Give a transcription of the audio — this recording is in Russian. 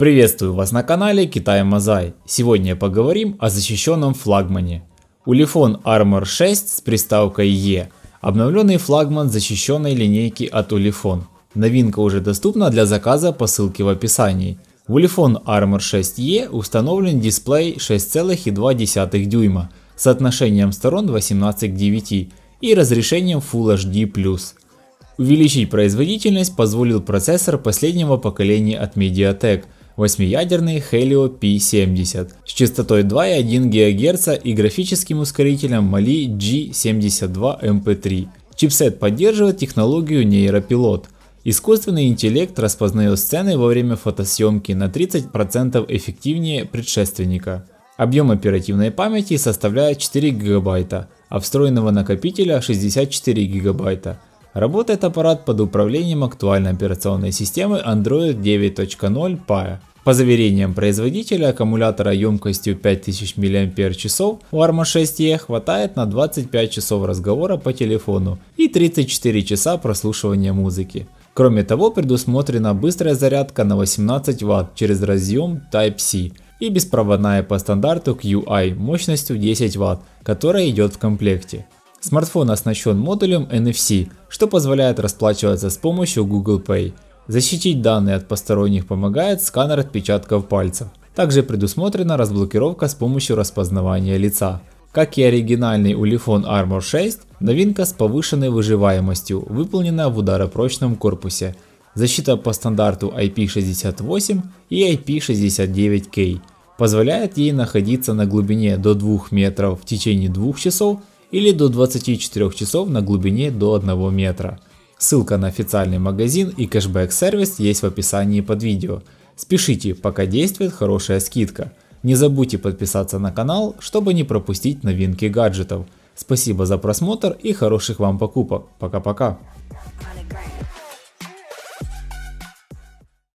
Приветствую вас на канале Китай Мазай. Сегодня поговорим о защищенном флагмане. Улифон Armor 6 с приставкой E. Обновленный флагман защищенной линейки от Улифон. Новинка уже доступна для заказа по ссылке в описании. В Ulefone Armor 6E установлен дисплей 6,2 дюйма с соотношением сторон 18 к 9 и разрешением Full HD+. Увеличить производительность позволил процессор последнего поколения от MediaTek – восьмиядерный Helio P70 с частотой 2,1 ГГц и графическим ускорителем Mali G72MP3. Эм Чипсет поддерживает технологию нейропилот. Искусственный интеллект распознает сцены во время фотосъемки на 30% эффективнее предшественника. Объем оперативной памяти составляет 4 ГБ, а встроенного накопителя 64 ГБ. Работает аппарат под управлением актуальной операционной системы Android 9.0 Pie. По заверениям производителя, аккумулятора емкостью 5000 мАч у Arma 6E хватает на 25 часов разговора по телефону и 34 часа прослушивания музыки. Кроме того, предусмотрена быстрая зарядка на 18 Вт через разъем Type-C и беспроводная по стандарту QI мощностью 10 Вт, которая идет в комплекте. Смартфон оснащен модулем NFC, что позволяет расплачиваться с помощью Google Pay. Защитить данные от посторонних помогает сканер отпечатков пальцев. Также предусмотрена разблокировка с помощью распознавания лица. Как и оригинальный Ulefone Armor 6, новинка с повышенной выживаемостью, выполнена в ударопрочном корпусе. Защита по стандарту IP68 и IP69K позволяет ей находиться на глубине до 2 метров в течение 2 часов или до 24 часов на глубине до 1 метра. Ссылка на официальный магазин и кэшбэк-сервис есть в описании под видео. Спешите, пока действует хорошая скидка. Не забудьте подписаться на канал, чтобы не пропустить новинки гаджетов. Спасибо за просмотр и хороших вам покупок. Пока-пока.